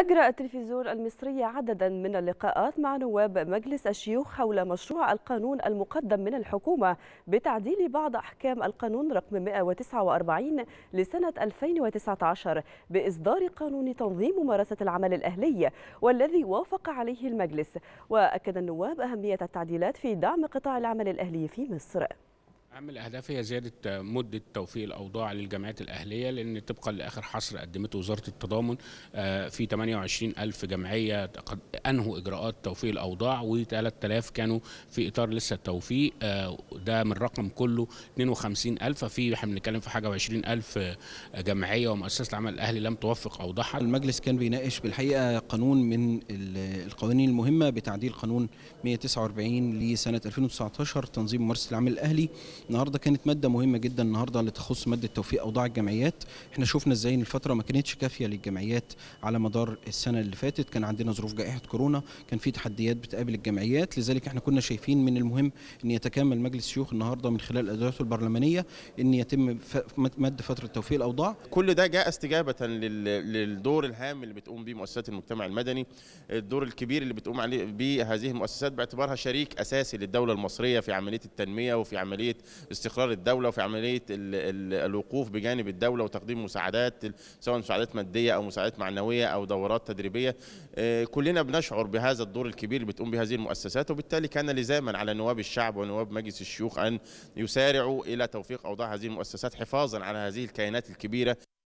أجرى التلفزيون المصري عددا من اللقاءات مع نواب مجلس الشيوخ حول مشروع القانون المقدم من الحكومة بتعديل بعض أحكام القانون رقم 149 لسنة 2019 بإصدار قانون تنظيم ممارسة العمل الأهلي والذي وافق عليه المجلس وأكد النواب أهمية التعديلات في دعم قطاع العمل الأهلي في مصر أهم الأهداف هي زيادة آه، مدة توفيق الأوضاع للجمعيات الأهلية لأن طبقا لآخر حصر قدمته وزارة التضامن آه، في 28 ألف جمعية قد أنهوا إجراءات توفيق الأوضاع و3000 كانوا في إطار لسه التوفيق آه، ده من رقم كله 52 ألف ففي إحنا بنتكلم في حاجة و20 ألف جمعية ومؤسسة العمل الأهلي لم توفق أوضاعها المجلس كان بيناقش بالحقيقة قانون من القوانين المهمة بتعديل قانون 149 لسنة 2019 تنظيم ممارسة العمل الأهلي النهارده كانت ماده مهمه جدا النهارده اللي تخص ماده توفيق اوضاع الجمعيات احنا شفنا ازاي ان الفتره ما كانتش كافيه للجمعيات على مدار السنه اللي فاتت كان عندنا ظروف جائحه كورونا كان في تحديات بتقابل الجمعيات لذلك احنا كنا شايفين من المهم ان يتكامل مجلس الشيوخ النهارده من خلال ادواته البرلمانيه ان يتم مد فتره توفيق الاوضاع كل ده جاء استجابه للدور الهام اللي بتقوم به مؤسسات المجتمع المدني الدور الكبير اللي بتقوم عليه به هذه المؤسسات باعتبارها شريك اساسي للدوله المصريه في عمليه التنميه وفي عمليه استقرار الدوله وفي عمليه الوقوف بجانب الدوله وتقديم مساعدات سواء مساعدات ماديه او مساعدات معنويه او دورات تدريبيه آه، كلنا بنشعر بهذا الدور الكبير اللي بتقوم به هذه المؤسسات وبالتالي كان لزاما على نواب الشعب ونواب مجلس الشيوخ ان يسارعوا الى توفيق اوضاع هذه المؤسسات حفاظا على هذه الكيانات الكبيره